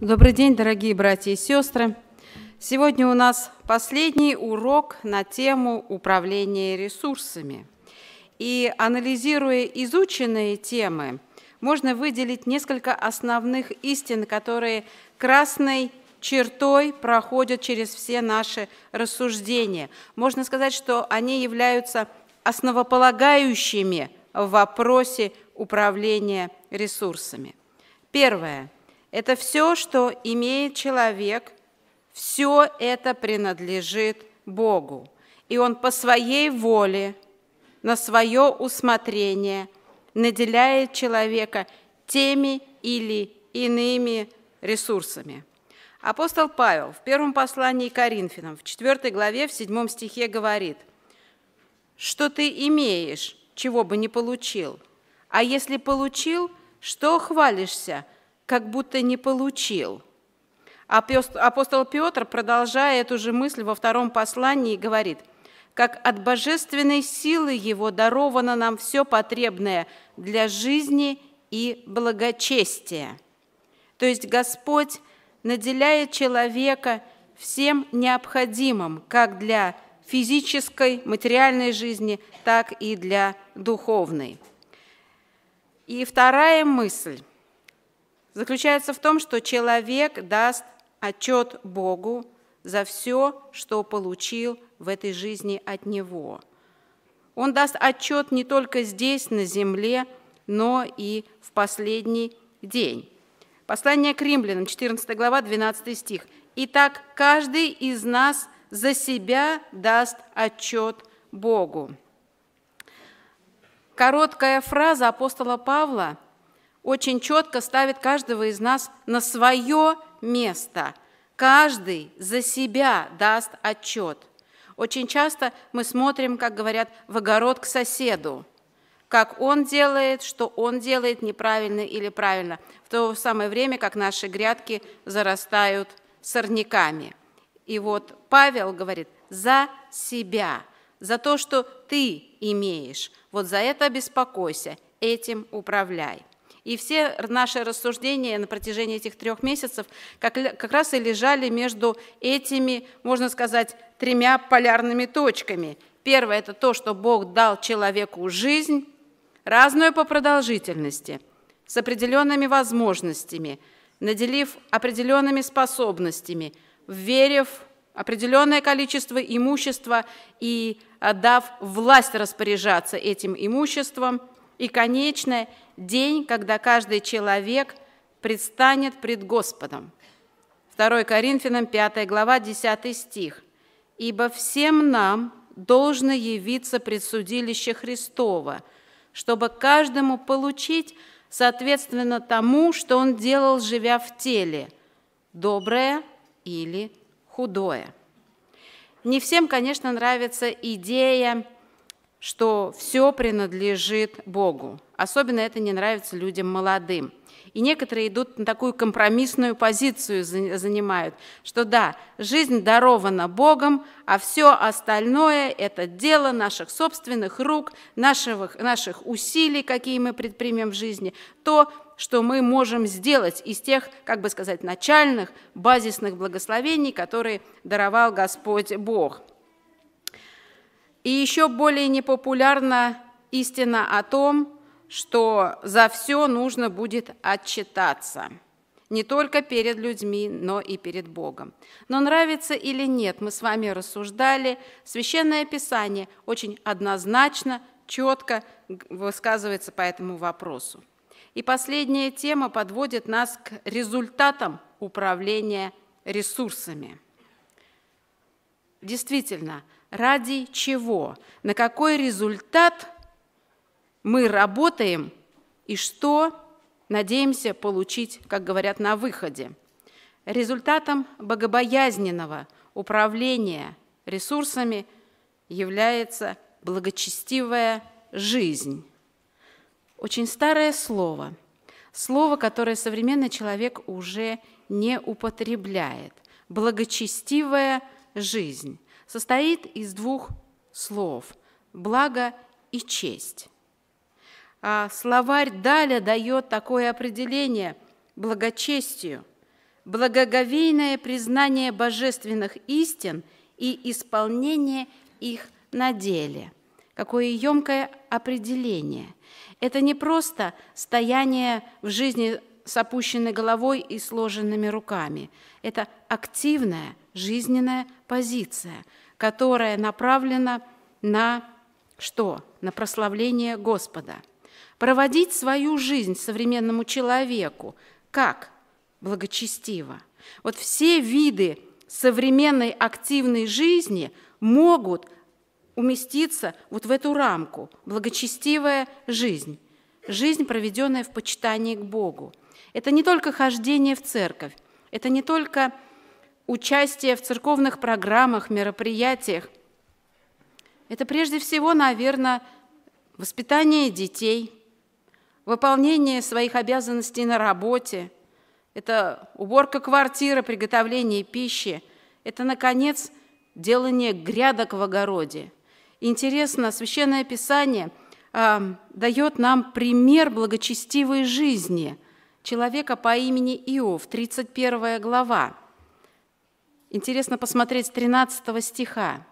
Добрый день, дорогие братья и сестры. Сегодня у нас последний урок на тему управления ресурсами. И анализируя изученные темы, можно выделить несколько основных истин, которые красной чертой проходят через все наши рассуждения. Можно сказать, что они являются основополагающими в вопросе управления ресурсами. Первое – это все, что имеет человек, все это принадлежит Богу. И Он по своей воле, на свое усмотрение наделяет человека теми или иными ресурсами. Апостол Павел в первом послании к Коринфянам, в 4 главе, в 7 стихе говорит, «Что ты имеешь, чего бы не получил? А если получил, что хвалишься – как будто не получил. Апостол Петр, продолжая эту же мысль во втором послании, говорит, «Как от божественной силы Его даровано нам все потребное для жизни и благочестия». То есть Господь наделяет человека всем необходимым, как для физической, материальной жизни, так и для духовной. И вторая мысль заключается в том, что человек даст отчет Богу за все, что получил в этой жизни от Него. Он даст отчет не только здесь, на земле, но и в последний день. Послание к римлянам, 14 глава, 12 стих. «Итак, каждый из нас за себя даст отчет Богу». Короткая фраза апостола Павла – очень четко ставит каждого из нас на свое место. Каждый за себя даст отчет. Очень часто мы смотрим, как говорят, в огород к соседу, как он делает, что он делает неправильно или правильно, в то самое время, как наши грядки зарастают сорняками. И вот Павел говорит, за себя, за то, что ты имеешь, вот за это беспокойся, этим управляй. И все наши рассуждения на протяжении этих трех месяцев как, как раз и лежали между этими, можно сказать, тремя полярными точками. Первое – это то, что Бог дал человеку жизнь, разную по продолжительности, с определенными возможностями, наделив определенными способностями, верив определенное количество имущества и отдав власть распоряжаться этим имуществом – и, конечно, день, когда каждый человек предстанет пред Господом. 2 Коринфянам 5 глава 10 стих. «Ибо всем нам должно явиться предсудилище Христова, чтобы каждому получить соответственно тому, что он делал, живя в теле, доброе или худое». Не всем, конечно, нравится идея что все принадлежит Богу. Особенно это не нравится людям молодым. И некоторые идут на такую компромиссную позицию занимают, что да, жизнь дарована Богом, а все остальное – это дело наших собственных рук, наших, наших усилий, какие мы предпримем в жизни, то, что мы можем сделать из тех, как бы сказать, начальных, базисных благословений, которые даровал Господь Бог – и еще более непопулярна истина о том, что за все нужно будет отчитаться. Не только перед людьми, но и перед Богом. Но нравится или нет, мы с вами рассуждали, Священное Писание очень однозначно, четко высказывается по этому вопросу. И последняя тема подводит нас к результатам управления ресурсами. Действительно, ради чего, на какой результат мы работаем и что надеемся получить, как говорят, на выходе. Результатом богобоязненного управления ресурсами является благочестивая жизнь. Очень старое слово, слово, которое современный человек уже не употребляет. Благочестивая жизнь состоит из двух слов – благо и честь. А словарь Даля дает такое определение – благочестию, благоговейное признание божественных истин и исполнение их на деле. Какое емкое определение. Это не просто стояние в жизни с опущенной головой и сложенными руками. Это активная жизненная позиция, которая направлена на что? На прославление Господа. Проводить свою жизнь современному человеку как? Благочестиво. Вот все виды современной активной жизни могут уместиться вот в эту рамку – благочестивая жизнь, жизнь, проведенная в почитании к Богу – это не только хождение в церковь, это не только участие в церковных программах, мероприятиях. Это прежде всего, наверное, воспитание детей, выполнение своих обязанностей на работе, это уборка квартиры, приготовление пищи, это, наконец, делание грядок в огороде. Интересно, Священное Писание э, дает нам пример благочестивой жизни – человека по имени Иов, 31 глава. Интересно посмотреть с 13 стиха.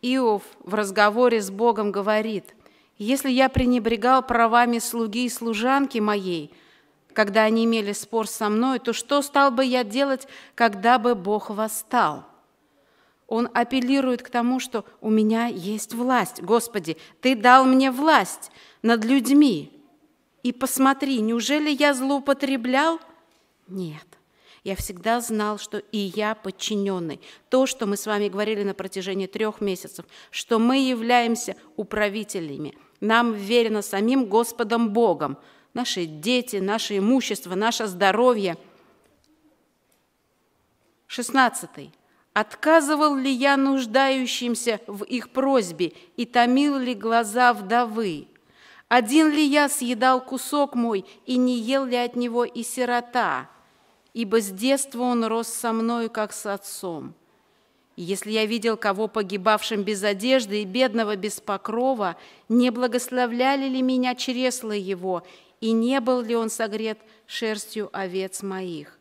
Иов в разговоре с Богом говорит, «Если я пренебрегал правами слуги и служанки моей, когда они имели спор со мной, то что стал бы я делать, когда бы Бог восстал?» Он апеллирует к тому, что «у меня есть власть, Господи, Ты дал мне власть над людьми, и посмотри, неужели я злоупотреблял? Нет. Я всегда знал, что и я подчиненный. То, что мы с вами говорили на протяжении трех месяцев, что мы являемся управителями. Нам верено самим Господом Богом. Наши дети, наше имущество, наше здоровье. Шестнадцатый. Отказывал ли я нуждающимся в их просьбе и томил ли глаза вдовы? Один ли я съедал кусок мой, и не ел ли от него и сирота? Ибо с детства он рос со мною, как с отцом. И если я видел кого погибавшим без одежды и бедного без покрова, не благословляли ли меня чресла его, и не был ли он согрет шерстью овец моих?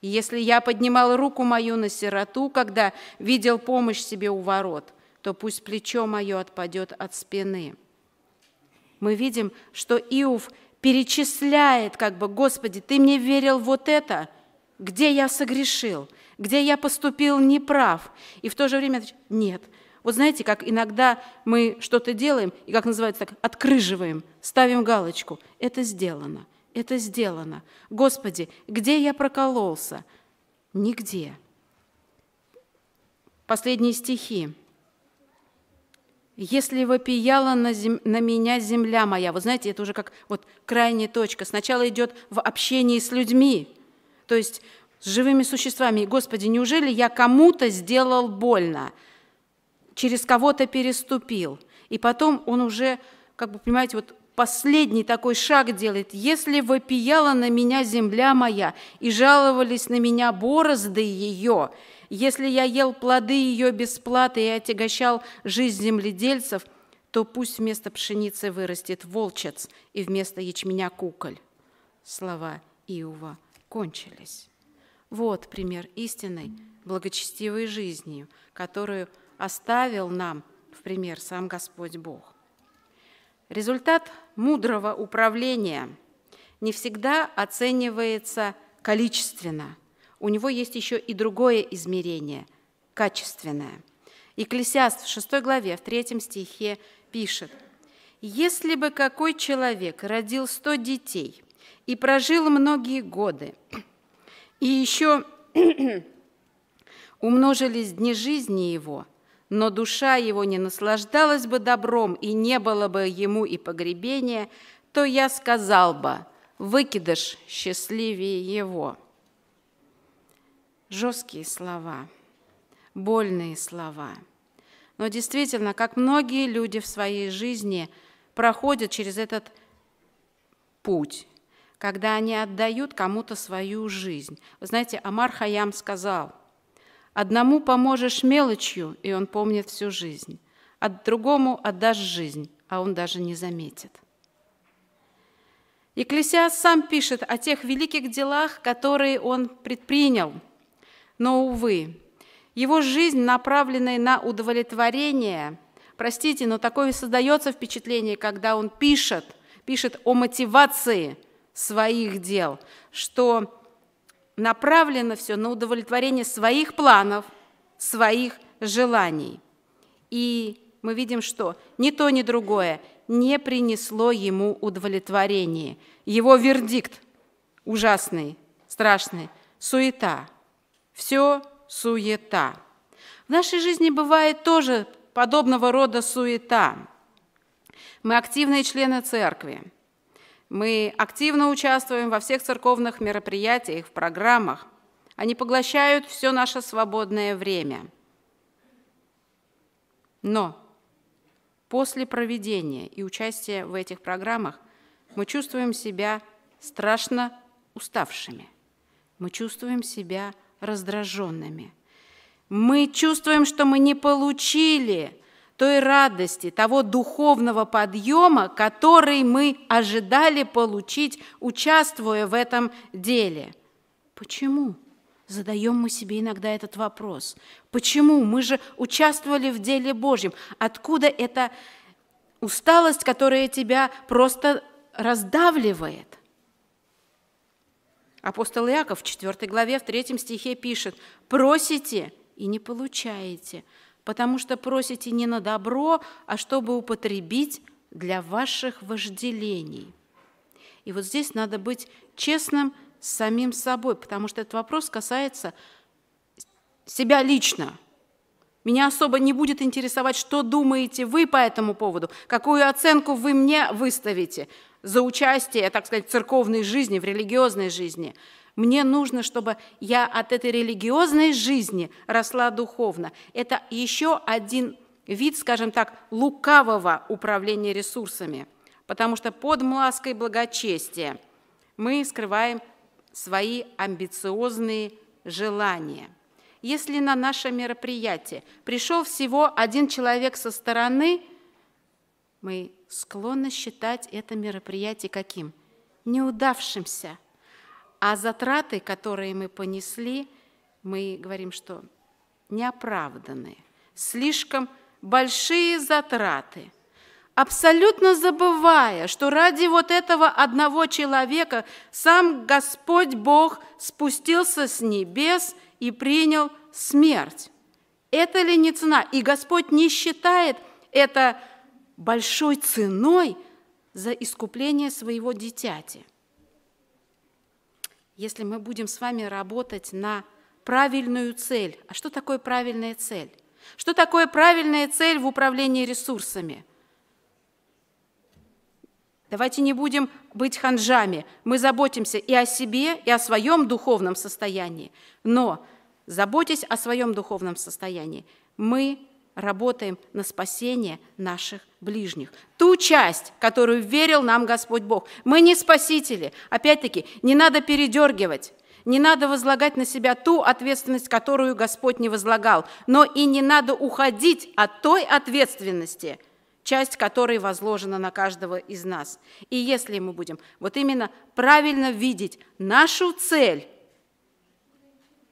И если я поднимал руку мою на сироту, когда видел помощь себе у ворот, то пусть плечо мое отпадет от спины» мы видим, что Иов перечисляет, как бы, «Господи, ты мне верил вот это, где я согрешил, где я поступил неправ». И в то же время «Нет». Вот знаете, как иногда мы что-то делаем, и как называется так, открыживаем, ставим галочку. Это сделано, это сделано. Господи, где я прокололся? Нигде. Последние стихи. Если вопияла на, зем... на меня земля моя. Вы знаете, это уже как вот крайняя точка. Сначала идет в общении с людьми, то есть с живыми существами. Господи, неужели я кому-то сделал больно, через кого-то переступил? И потом он уже, как бы, понимаете, вот последний такой шаг делает. «Если вопияла на меня земля моя, и жаловались на меня борозды ее, если я ел плоды ее бесплатно и отягощал жизнь земледельцев, то пусть вместо пшеницы вырастет волчец и вместо ячменя куколь. Слова Иова кончились. Вот пример истинной благочестивой жизни, которую оставил нам в пример сам Господь Бог. Результат мудрого управления не всегда оценивается количественно – у него есть еще и другое измерение – качественное. Екклесиаст в 6 главе, в 3 стихе пишет, «Если бы какой человек родил сто детей и прожил многие годы, и еще умножились дни жизни его, но душа его не наслаждалась бы добром и не было бы ему и погребения, то я сказал бы, выкидыш счастливее его» жесткие слова, больные слова. Но действительно, как многие люди в своей жизни проходят через этот путь, когда они отдают кому-то свою жизнь. Вы знаете, Амар Хаям сказал, «Одному поможешь мелочью, и он помнит всю жизнь, а другому отдашь жизнь, а он даже не заметит». Екклесиас сам пишет о тех великих делах, которые он предпринял – но, увы, его жизнь, направленная на удовлетворение, простите, но такое создается впечатление, когда он пишет, пишет о мотивации своих дел, что направлено все на удовлетворение своих планов, своих желаний. И мы видим, что ни то, ни другое не принесло ему удовлетворения. Его вердикт ужасный, страшный, суета – все суета. В нашей жизни бывает тоже подобного рода суета. Мы активные члены церкви. Мы активно участвуем во всех церковных мероприятиях, в программах. Они поглощают все наше свободное время. Но после проведения и участия в этих программах мы чувствуем себя страшно уставшими. Мы чувствуем себя раздраженными. Мы чувствуем, что мы не получили той радости, того духовного подъема, который мы ожидали получить, участвуя в этом деле. Почему? Задаем мы себе иногда этот вопрос. Почему? Мы же участвовали в деле Божьем. Откуда эта усталость, которая тебя просто раздавливает? Апостол Иаков в 4 главе, в 3 стихе пишет, «Просите и не получаете, потому что просите не на добро, а чтобы употребить для ваших вожделений». И вот здесь надо быть честным с самим собой, потому что этот вопрос касается себя лично. Меня особо не будет интересовать, что думаете вы по этому поводу, какую оценку вы мне выставите – за участие, так сказать, в церковной жизни, в религиозной жизни. Мне нужно, чтобы я от этой религиозной жизни росла духовно. Это еще один вид, скажем так, лукавого управления ресурсами, потому что под маской благочестия мы скрываем свои амбициозные желания. Если на наше мероприятие пришел всего один человек со стороны, мы склонны считать это мероприятие каким? Неудавшимся. А затраты, которые мы понесли, мы говорим, что неоправданные. Слишком большие затраты – абсолютно забывая, что ради вот этого одного человека сам Господь Бог спустился с небес и принял смерть. Это ли не цена? И Господь не считает это большой ценой за искупление своего дитяти. Если мы будем с вами работать на правильную цель, а что такое правильная цель? Что такое правильная цель в управлении ресурсами? Давайте не будем быть ханжами. Мы заботимся и о себе, и о своем духовном состоянии. Но заботясь о своем духовном состоянии, мы работаем на спасение наших ближних. Ту часть, которую верил нам Господь Бог. Мы не спасители. Опять-таки, не надо передергивать. Не надо возлагать на себя ту ответственность, которую Господь не возлагал, но и не надо уходить от той ответственности, часть которой возложена на каждого из нас. И если мы будем вот именно правильно видеть нашу цель,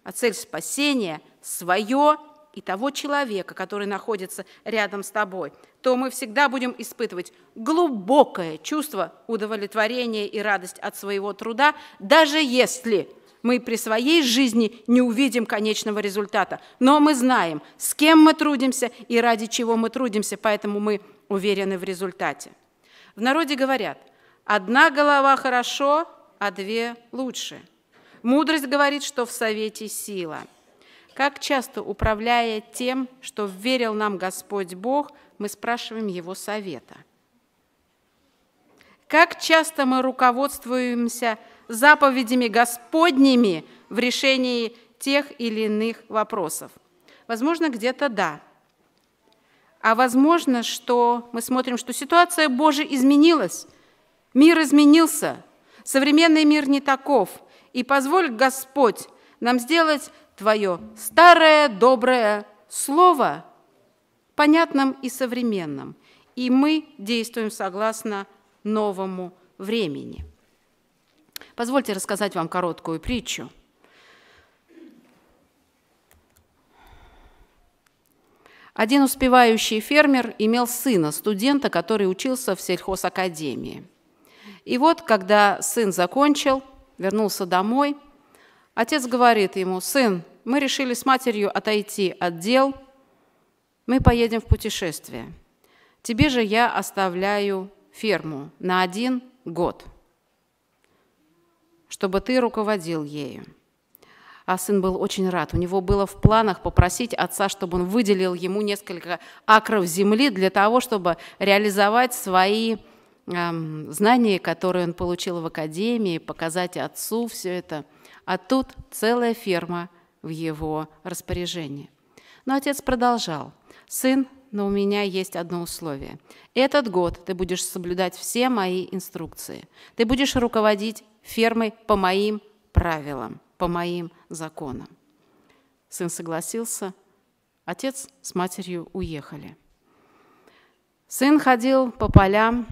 а цель спасения, свое и того человека, который находится рядом с тобой, то мы всегда будем испытывать глубокое чувство удовлетворения и радость от своего труда, даже если мы при своей жизни не увидим конечного результата. Но мы знаем, с кем мы трудимся и ради чего мы трудимся, поэтому мы уверены в результате. В народе говорят, одна голова хорошо, а две лучше. Мудрость говорит, что в совете сила – как часто, управляя тем, что верил нам Господь Бог, мы спрашиваем Его совета? Как часто мы руководствуемся заповедями Господними в решении тех или иных вопросов? Возможно, где-то да. А возможно, что мы смотрим, что ситуация Божия изменилась, мир изменился, современный мир не таков. И позволь, Господь, нам сделать твое старое доброе слово понятным и современным, и мы действуем согласно новому времени. Позвольте рассказать вам короткую притчу. Один успевающий фермер имел сына, студента, который учился в сельхозакадемии. И вот, когда сын закончил, вернулся домой, отец говорит ему, «Сын, мы решили с матерью отойти от дел, мы поедем в путешествие. Тебе же я оставляю ферму на один год, чтобы ты руководил ею. А сын был очень рад. У него было в планах попросить отца, чтобы он выделил ему несколько акров земли для того, чтобы реализовать свои э, знания, которые он получил в академии, показать отцу все это. А тут целая ферма – в его распоряжении. Но отец продолжал. «Сын, но у меня есть одно условие. Этот год ты будешь соблюдать все мои инструкции. Ты будешь руководить фермой по моим правилам, по моим законам». Сын согласился. Отец с матерью уехали. Сын ходил по полям,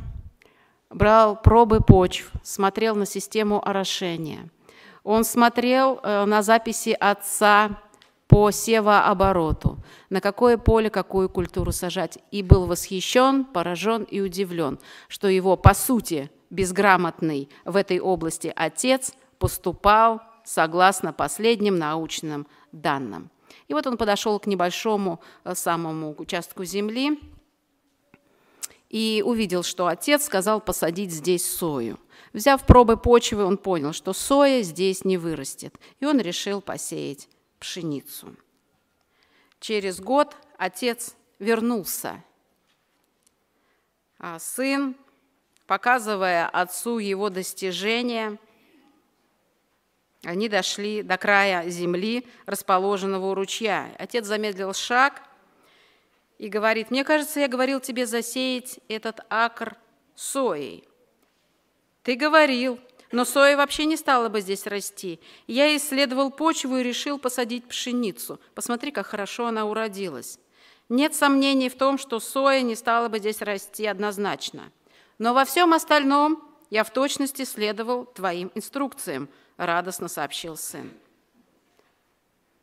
брал пробы почв, смотрел на систему орошения – он смотрел э, на записи отца по севообороту, на какое поле какую культуру сажать, и был восхищен, поражен и удивлен, что его, по сути, безграмотный в этой области отец поступал согласно последним научным данным. И вот он подошел к небольшому э, самому участку земли и увидел, что отец сказал посадить здесь сою – Взяв пробы почвы, он понял, что соя здесь не вырастет, и он решил посеять пшеницу. Через год отец вернулся, а сын, показывая отцу его достижения, они дошли до края земли, расположенного у ручья. Отец замедлил шаг и говорит, «Мне кажется, я говорил тебе засеять этот акр соей». Ты говорил, но соя вообще не стала бы здесь расти. Я исследовал почву и решил посадить пшеницу. Посмотри, как хорошо она уродилась. Нет сомнений в том, что соя не стала бы здесь расти однозначно. Но во всем остальном я в точности следовал твоим инструкциям, радостно сообщил сын.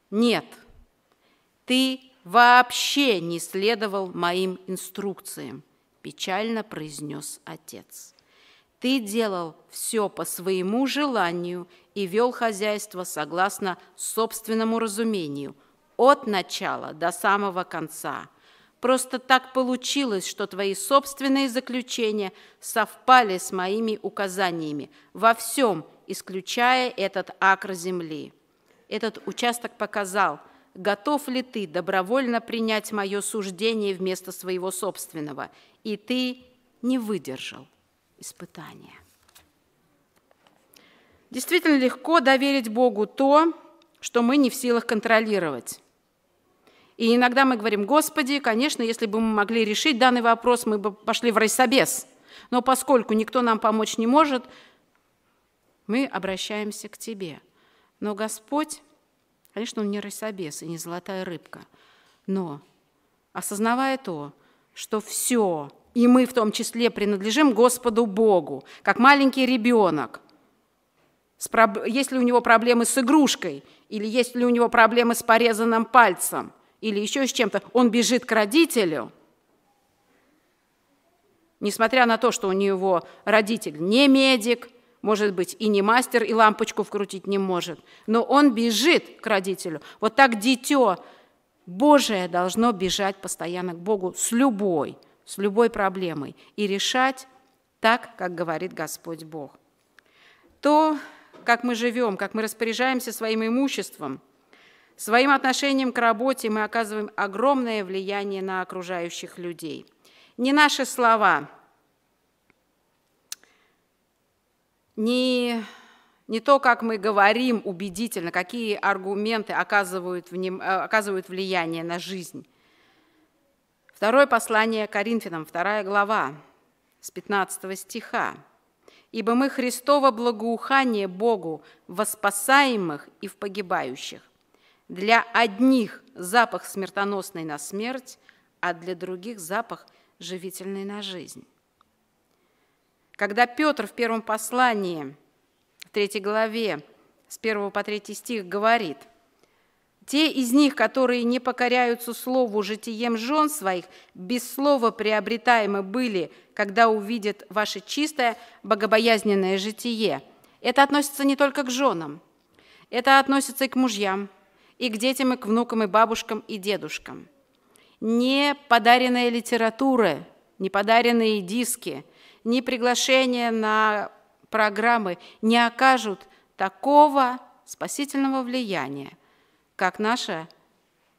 Нет, ты вообще не следовал моим инструкциям, печально произнес отец. Ты делал все по своему желанию и вел хозяйство согласно собственному разумению, от начала до самого конца. Просто так получилось, что твои собственные заключения совпали с моими указаниями во всем, исключая этот акр земли. Этот участок показал, готов ли ты добровольно принять мое суждение вместо своего собственного, и ты не выдержал испытания. Действительно легко доверить Богу то, что мы не в силах контролировать. И иногда мы говорим, Господи, конечно, если бы мы могли решить данный вопрос, мы бы пошли в райсобес. Но поскольку никто нам помочь не может, мы обращаемся к Тебе. Но Господь, конечно, Он не райсобес и не золотая рыбка, но осознавая то, что все и мы в том числе принадлежим Господу Богу, как маленький ребенок. Есть ли у него проблемы с игрушкой, или есть ли у него проблемы с порезанным пальцем, или еще с чем-то, он бежит к родителю, несмотря на то, что у него родитель не медик, может быть, и не мастер, и лампочку вкрутить не может, но он бежит к родителю. Вот так дитё Божие должно бежать постоянно к Богу с любой с любой проблемой и решать так, как говорит Господь Бог. То, как мы живем, как мы распоряжаемся своим имуществом, своим отношением к работе мы оказываем огромное влияние на окружающих людей. Не наши слова, не, не то, как мы говорим убедительно, какие аргументы оказывают, э, оказывают влияние на жизнь Второе послание Коринфянам, вторая глава, с 15 стиха. «Ибо мы Христово благоухание Богу, воспасаемых и в погибающих. Для одних запах смертоносный на смерть, а для других запах живительный на жизнь». Когда Петр в первом послании, в третьей главе, с 1 по 3 стих говорит – те из них, которые не покоряются слову житием жен своих, без слова приобретаемы были, когда увидят ваше чистое, богобоязненное житие. Это относится не только к женам, это относится и к мужьям, и к детям, и к внукам, и бабушкам, и дедушкам. Не подаренная литература, не подаренные диски, не приглашения на программы не окажут такого спасительного влияния, как наше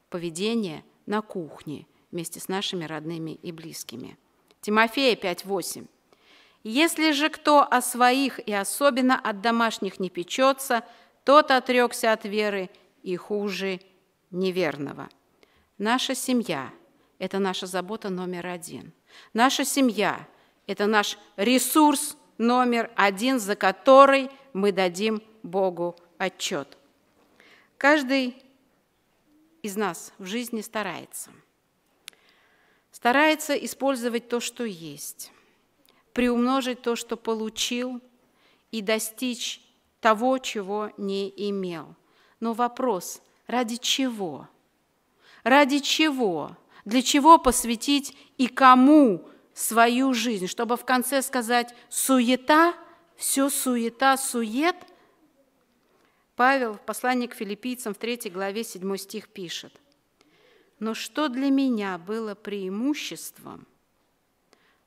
поведение на кухне вместе с нашими родными и близкими. Тимофея 5.8. «Если же кто о своих и особенно от домашних не печется, тот отрекся от веры и хуже неверного». Наша семья – это наша забота номер один. Наша семья – это наш ресурс номер один, за который мы дадим Богу отчет. Каждый из нас в жизни старается. Старается использовать то, что есть, приумножить то, что получил, и достичь того, чего не имел. Но вопрос, ради чего? Ради чего? Для чего посвятить и кому свою жизнь? Чтобы в конце сказать «суета», все суета, сует, Павел в послании к филиппийцам в 3 главе 7 стих пишет, «Но что для меня было преимуществом?»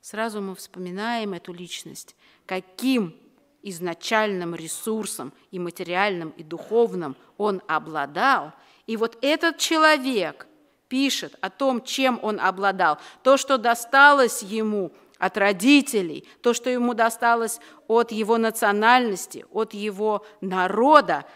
Сразу мы вспоминаем эту личность, каким изначальным ресурсом и материальным, и духовным он обладал. И вот этот человек пишет о том, чем он обладал, то, что досталось ему от родителей, то, что ему досталось от его национальности, от его народа –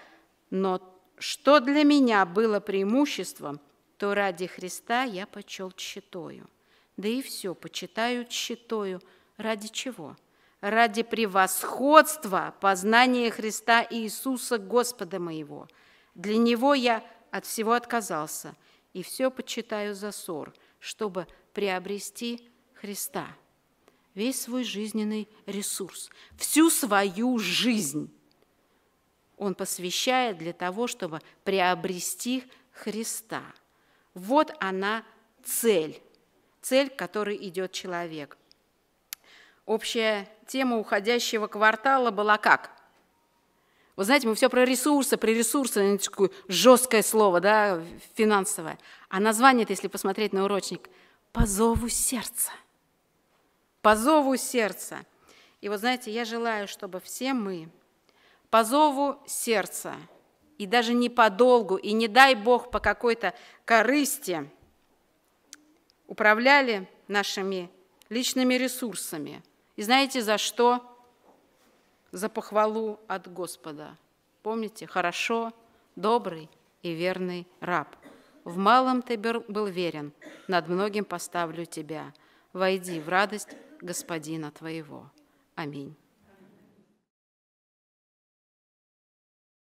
но что для меня было преимуществом, то ради Христа я почел тщетою. Да и все, почитаю читою. Ради чего? Ради превосходства познания Христа и Иисуса Господа моего. Для Него я от всего отказался, и все почитаю за ссор, чтобы приобрести Христа. Весь свой жизненный ресурс, всю свою жизнь он посвящает для того, чтобы приобрести Христа. Вот она цель, цель, к которой идет человек. Общая тема уходящего квартала была как? Вы знаете, мы все про ресурсы, про ресурсы, такое жесткое слово, да, финансовое. А название если посмотреть на урочник, «По зову сердца». «По зову сердца». И вот знаете, я желаю, чтобы все мы по зову сердца, и даже не по долгу, и не дай Бог по какой-то корысти управляли нашими личными ресурсами. И знаете за что? За похвалу от Господа. Помните, хорошо, добрый и верный раб. В малом ты был верен, над многим поставлю тебя. Войди в радость Господина твоего. Аминь.